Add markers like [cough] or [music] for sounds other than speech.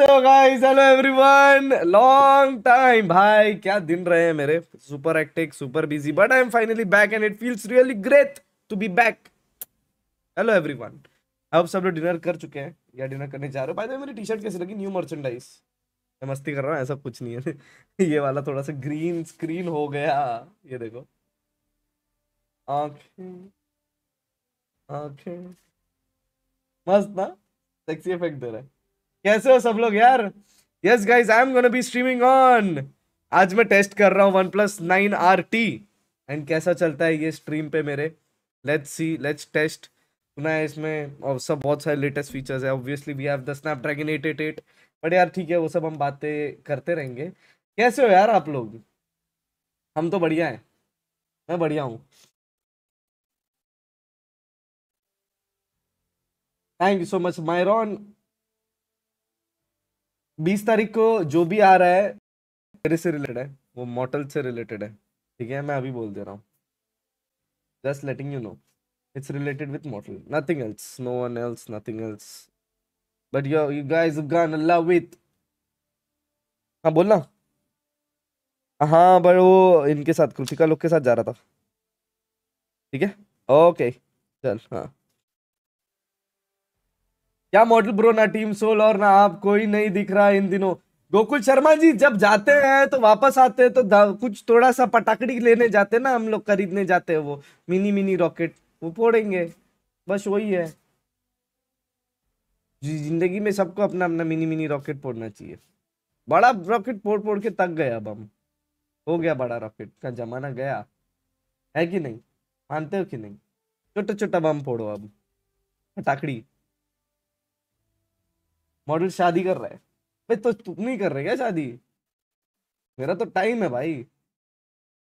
hello everyone long time भाई क्या दिन रहे हैं मेरे super hectic super busy but I am finally back and it feels really great to be back hello everyone अब सब लोग डिनर कर चुके हैं या डिनर करने जा रहे हो भाई मेरी टी शर्ट कैसी लगी न्यू मर्चेंडाइज मैं मस्ती कर रहा हूँ ऐसा कुछ नहीं है [laughs] ये वाला थोड़ा सा ग्रीन स्क्रीन हो गया ये देखो आंखें आंखें मस्त ना सेक्सी इफेक्ट दे रहा है कैसे हो सब लोग यार yes guys I am gonna be streaming on आज मैं टेस्ट कर रहा हूँ OnePlus nine R T एंड कैसा चलता है ये स्ट्रीम पे मेरे लेट्स सी लेट्स टेस्ट सुना है इसमें और सब बहुत सारे लेटेस्ट फीचर्स है obviously we have the Snapdragon eight eight eight but यार ठीक है वो सब हम बातें करते रहेंगे कैसे हो यार आप लोग हम तो बढ़िया हैं मैं बढ़िया हूँ thank you so much Myron बीस तारीख को जो भी आ रहा है मेरे से रिलेटेड है वो मॉटल से रिलेटेड है ठीक है मैं अभी बोल दे रहा हूँ just letting you know it's related with Mortal nothing else no one else nothing else but yo you guys gonna love it हाँ बोलना हाँ बट वो इनके साथ कृतिका लोग के साथ जा रहा था ठीक है ओके चल हाँ क्या मॉडल ब्रो ना टीम सोल और ना आप कोई नहीं दिख रहा है इन दिनों गोकुल शर्मा जी जब जाते हैं तो वापस आते हैं तो कुछ थोड़ा सा पटाखड़ी लेने जाते हैं ना हम लोग खरीदने जाते हैं वो मिनी मिनी रॉकेट वो फोड़ेंगे बस वही है जी जिंदगी में सबको अपना अपना मिनी मिनी रॉकेट फोड़ना चाहिए बड़ा रॉकेट फोड़ फोड़ के तक गए अब हम हो गया बड़ा रॉकेट का जमाना गया है कि नहीं मानते हो कि नहीं छोटा छोटा बम फोड़ो अब पटाखड़ी मॉडल शादी कर रहा है भाई तो तुम नहीं कर रहे क्या शादी मेरा तो टाइम है भाई